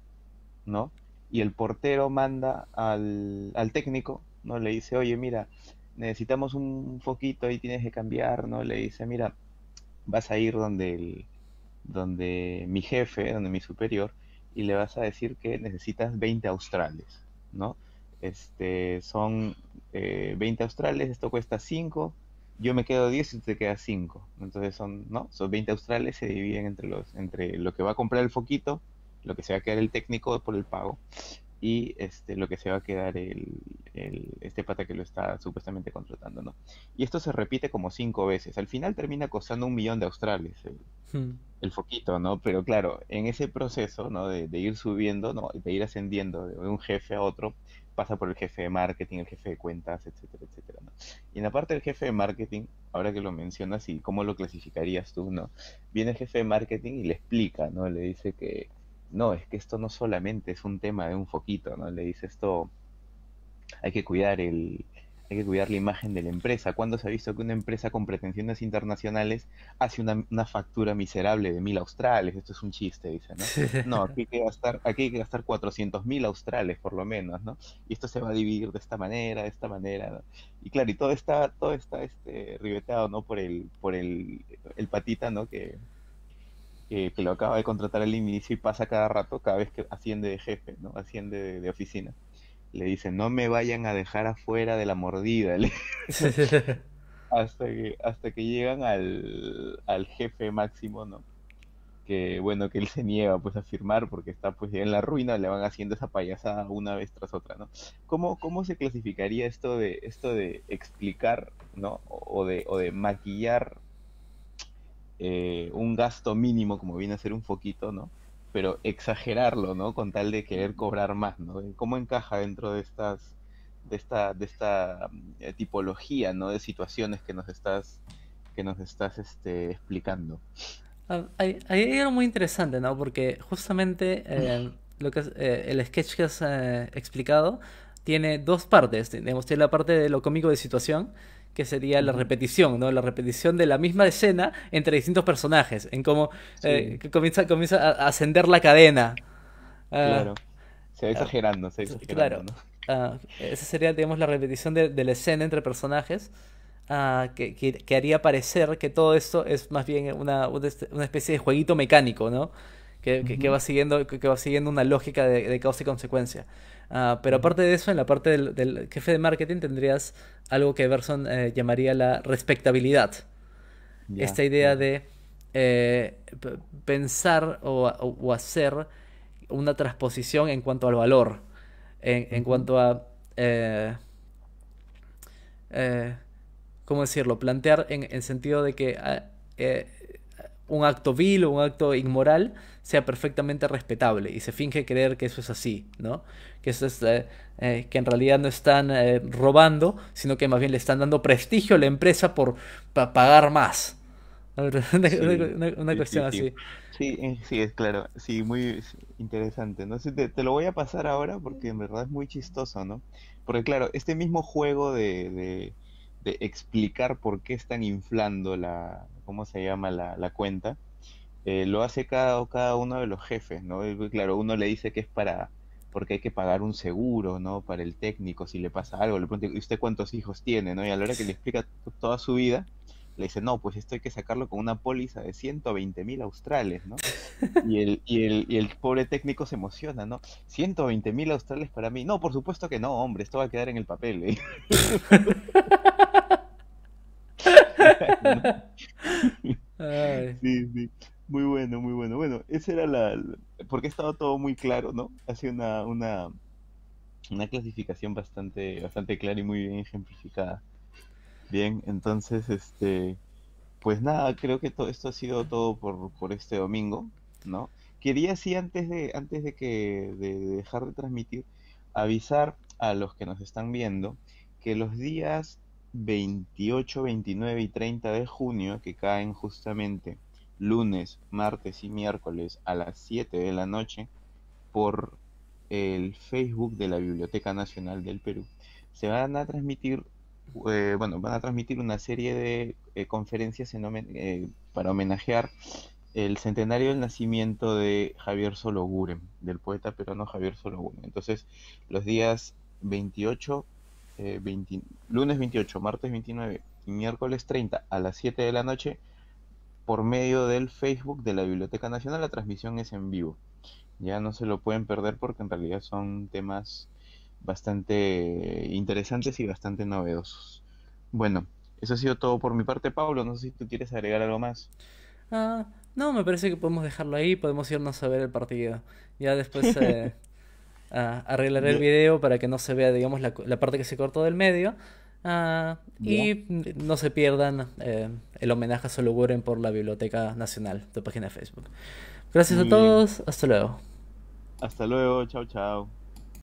¿no? Y el portero manda al, técnico, ¿no? Le dice, oye, mira, necesitamos un foquito Y tienes que cambiar, ¿no? Le dice, mira, vas a ir donde el, donde mi jefe, donde mi superior, y le vas a decir que necesitas 20 australes, ¿no? Este, son 20 eh, australes, esto cuesta 5, yo me quedo 10 y te queda 5. Entonces son, ¿no? Son 20 australes, se dividen entre los entre lo que va a comprar el foquito, lo que se va a quedar el técnico por el pago y este, lo que se va a quedar el, este pata que lo está supuestamente contratando, ¿no? Y esto se repite como cinco veces. Al final termina costando un millón de australes el, hmm. foquito, ¿no? Pero claro, en ese proceso, ¿no? De, ir subiendo, ¿no? De ir ascendiendo de un jefe a otro, pasa por el jefe de marketing, el jefe de cuentas, etcétera, etcétera, Y en la parte del jefe de marketing, ahora que lo mencionas y cómo lo clasificarías tú, ¿no? Viene el jefe de marketing y le explica, ¿no? Le dice que no, es que esto no solamente es un tema de un foquito, ¿no? Le dice esto, hay que cuidar el, hay que cuidar la imagen de la empresa. ¿Cuándo se ha visto que una empresa con pretensiones internacionales hace una, factura miserable de mil australes? Esto es un chiste, dice, ¿no? No, aquí hay que gastar, aquí hay que gastar 400 mil australes por lo menos, ¿no? Y esto se va a dividir de esta manera, de esta manera, ¿no? Y claro, y todo está, todo está este, ribeteado, ¿no? Por el, por el, el patita, ¿no? Que, que, lo acaba de contratar al inicio y pasa cada rato, cada vez que asciende de jefe, ¿no? Asciende de, oficina. Le dice, no me vayan a dejar afuera de la mordida. hasta, que, hasta que llegan al, jefe máximo, ¿no? que bueno que él se niega pues a firmar porque está pues en la ruina le van haciendo esa payasada una vez tras otra no cómo, cómo se clasificaría esto de esto de explicar no o de o de maquillar eh, un gasto mínimo, como viene a ser un poquito, ¿no? Pero exagerarlo, ¿no? Con tal de querer cobrar más, ¿no? ¿Cómo encaja dentro de estas, de esta, de esta eh, tipología, ¿no? De situaciones que nos estás, que nos estás este, explicando. Ahí hay algo muy interesante, ¿no? Porque justamente eh, lo que el sketch que has explicado tiene dos partes. tenemos la parte de lo cómico de situación que sería la repetición, ¿no? La repetición de la misma escena entre distintos personajes, en cómo eh, comienza, comienza a ascender la cadena. Ah, claro. Se va ah, exagerando, se va Claro. Ah, esa sería, digamos, la repetición de, la escena entre personajes. que, que, haría parecer que todo esto es más bien una, una especie de jueguito mecánico, ¿no? Que, que, va siguiendo que, va siguiendo una lógica de, de causa y consecuencia Ah, pero aparte de eso, en la parte del, jefe de marketing tendrías algo que Everson eh, llamaría la respectabilidad. Esta idea de eh, pensar o, hacer una transposición en cuanto al valor, en, cuanto a... Eh, ¿Cómo decirlo? Plantear en, el sentido de que ah, un acto vil o un acto inmoral sea perfectamente respetable y se finge creer que eso es así, ¿no? Que, eso eh, eh, que en realidad no están eh, robando, sino que más bien le están dando prestigio a la empresa por pagar más. una, cuestión así. Sí, sí, es claro, sí, muy interesante, ¿no? Te, lo voy a pasar ahora porque en verdad es muy chistoso, ¿no? Porque claro, este mismo juego de de explicar por qué están inflando la, ¿cómo se llama? La, la cuenta, eh, lo hace cada, cada uno de los jefes, ¿no? Pues, claro, uno le dice que es para, porque hay que pagar un seguro, ¿no? Para el técnico, si le pasa algo, le pregunta, ¿y usted cuántos hijos tiene, ¿no? Y a la hora que le explica toda su vida, le dice, no, pues esto hay que sacarlo con una póliza de 120 mil australes, ¿no? Y el, y, el, y el pobre técnico se emociona, ¿no? 120 mil australes para mí. No, por supuesto que no, hombre, esto va a quedar en el papel. sí, sí. Muy bueno, muy bueno. Bueno, esa era la... Porque estaba todo muy claro, ¿no? Hace una, una, una clasificación bastante, bastante clara y muy bien ejemplificada. Bien, entonces, este, pues nada, creo que todo esto ha sido todo por, este domingo, ¿no? Quería sí, antes de, antes de que de dejar de transmitir, avisar a los que nos están viendo que los días 28, 29 y 30 de junio, que caen justamente lunes, martes y miércoles a las 7 de la noche, por el Facebook de la Biblioteca Nacional del Perú, se van a transmitir eh, bueno, van a transmitir una serie de eh, conferencias en eh, para homenajear el centenario del nacimiento de Javier Sologuren, del poeta peruano Javier Sologuren. Entonces, los días 28, lunes 28, martes 29 y miércoles 30 a las 7 de la noche, por medio del Facebook de la Biblioteca Nacional, la transmisión es en vivo. Ya no se lo pueden perder porque en realidad son temas bastante interesantes y bastante novedosos. Bueno, eso ha sido todo por mi parte, Pablo. No sé si tú quieres agregar algo más. Ah, no, me parece que podemos dejarlo ahí, podemos irnos a ver el partido. Ya después eh, arreglaré el video para que no se vea, digamos, la, parte que se cortó del medio. Ah, y no se pierdan eh, el homenaje a Solo por la Biblioteca Nacional, tu página de Facebook. Gracias a todos, hasta luego. Hasta luego, chao, chao.